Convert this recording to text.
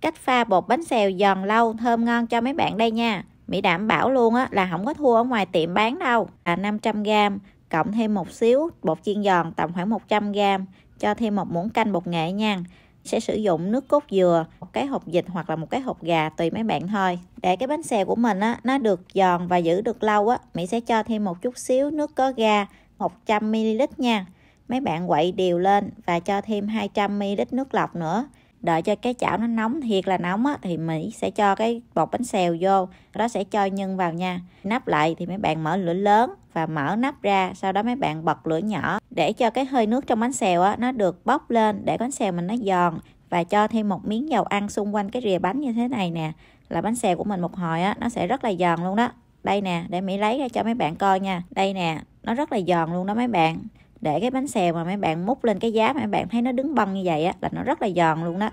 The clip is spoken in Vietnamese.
cách pha bột bánh xèo giòn lâu thơm ngon cho mấy bạn đây nha Mỹ đảm bảo luôn á là không có thua ở ngoài tiệm bán đâu là 500g cộng thêm một xíu bột chiên giòn tầm khoảng 100g cho thêm một muỗng canh bột nghệ nha sẽ sử dụng nước cốt dừa một cái hộp dịch hoặc là một cái hộp gà tùy mấy bạn thôi để cái bánh xèo của mình á nó được giòn và giữ được lâu á Mỹ sẽ cho thêm một chút xíu nước có ga 100ml nha mấy bạn quậy đều lên và cho thêm 200ml nước lọc nữa đợi cho cái chảo nó nóng thiệt là nóng á, thì Mỹ sẽ cho cái bột bánh xèo vô đó sẽ cho nhân vào nha nắp lại thì mấy bạn mở lửa lớn và mở nắp ra sau đó mấy bạn bật lửa nhỏ để cho cái hơi nước trong bánh xèo á, nó được bốc lên để bánh xèo mình nó giòn và cho thêm một miếng dầu ăn xung quanh cái rìa bánh như thế này nè là bánh xèo của mình một hồi á, nó sẽ rất là giòn luôn đó đây nè để Mỹ lấy ra cho mấy bạn coi nha đây nè nó rất là giòn luôn đó mấy bạn để cái bánh xèo mà mấy bạn múc lên cái giá mà mấy bạn thấy nó đứng băng như vậy á là nó rất là giòn luôn đó